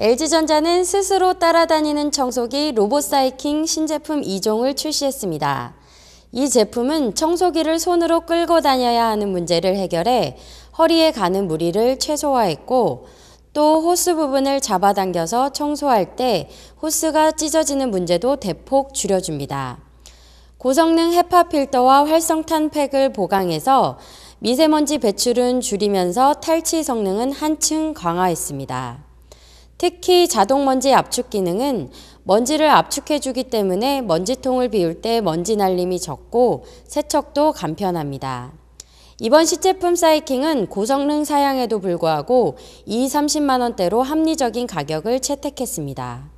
LG전자는 스스로 따라다니는 청소기 로봇사이킹 신제품 2종을 출시했습니다. 이 제품은 청소기를 손으로 끌고 다녀야 하는 문제를 해결해 허리에 가는 무리를 최소화했고 또 호스 부분을 잡아당겨서 청소할 때 호스가 찢어지는 문제도 대폭 줄여줍니다. 고성능 헤파 필터와 활성탄 팩을 보강해서 미세먼지 배출은 줄이면서 탈취 성능은 한층 강화했습니다. 특히 자동 먼지 압축 기능은 먼지를 압축해주기 때문에 먼지통을 비울 때 먼지 날림이 적고 세척도 간편합니다. 이번 시제품 사이킹은 고성능 사양에도 불구하고 2, 30만원대로 합리적인 가격을 채택했습니다.